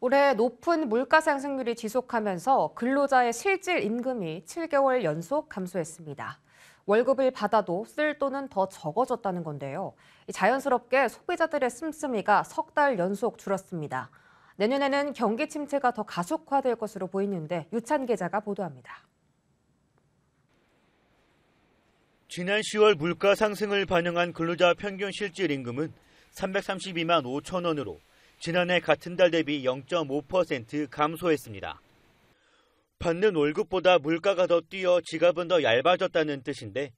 올해 높은 물가 상승률이 지속하면서 근로자의 실질 임금이 7개월 연속 감소했습니다. 월급을 받아도 쓸 돈은 더 적어졌다는 건데요. 자연스럽게 소비자들의 씀씀이가 석 달 연속 줄었습니다. 내년에는 경기 침체가 더 가속화될 것으로 보이는데 유찬 기자가 보도합니다. 지난 10월 물가 상승을 반영한 근로자 평균 실질 임금은 332만 5천 원으로 지난해 같은 달 대비 0.5% 감소했습니다. 받는 월급보다 물가가 더 뛰어 지갑은 더 얇아졌다는 뜻인데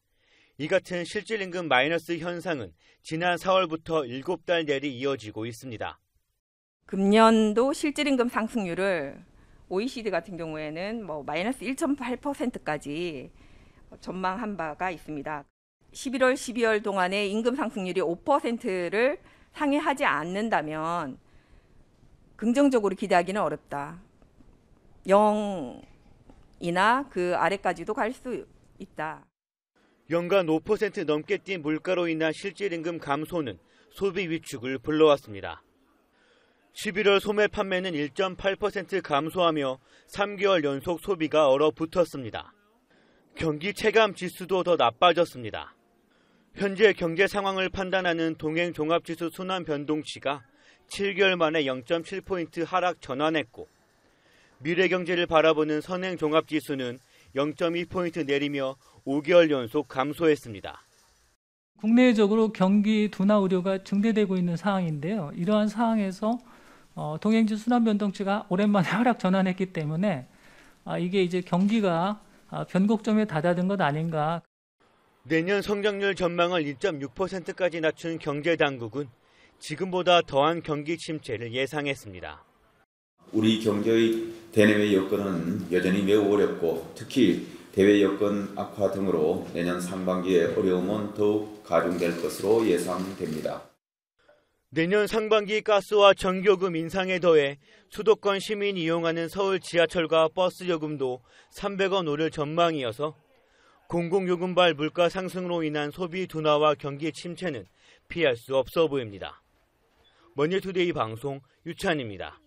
이 같은 실질임금 마이너스 현상은 지난 4월부터 7달 내리 이어지고 있습니다. 금년도 실질임금 상승률을 OECD 같은 경우에는 뭐 마이너스 1.8%까지 전망한 바가 있습니다. 11월, 12월 동안에 임금 상승률이 5%를 상회하지 않는다면 긍정적으로 기대하기는 어렵다. 0이나 그 아래까지도 갈 수 있다. 연간 5% 넘게 뛴 물가로 인한 실질 임금 감소는 소비 위축을 불러왔습니다. 11월 소매 판매는 1.8% 감소하며 3개월 연속 소비가 얼어붙었습니다. 경기 체감 지수도 더 나빠졌습니다. 현재 경제 상황을 판단하는 동행 종합지수 순환 변동치가 7개월 만에 0.7포인트 하락 전환했고 미래 경제를 바라보는 선행 종합 지수는 0.2포인트 내리며 5개월 연속 감소했습니다. 국내적으로 경기 둔화 우려가 증대되고 있는 상황인데요. 이러한 상황에서 어, 동행지 순환 변동치가 오랜만에 하락 전환했기 때문에 아, 이게 이제 경기가 아, 변곡점에 다다든 것 아닌가. 내년 성장률 전망을 1.6%까지 낮춘 경제 당국은 지금보다 더한 경기 침체를 예상했습니다. 우리 경제의 대내외 여건은 여전히 매우 어렵고 특히 대외 여건 악화 등으로 내년 상반기에 어려움은 더욱 가중될 것으로 예상됩니다. 내년 상반기 가스와 전기요금 인상에 더해 수도권 시민 이용하는 서울 지하철과 버스 요금도 300원 오를 전망이어서 공공요금발 물가 상승으로 인한 소비 둔화와 경기 침체는 피할 수 없어 보입니다. 먼니투데이 방송 유찬입니다.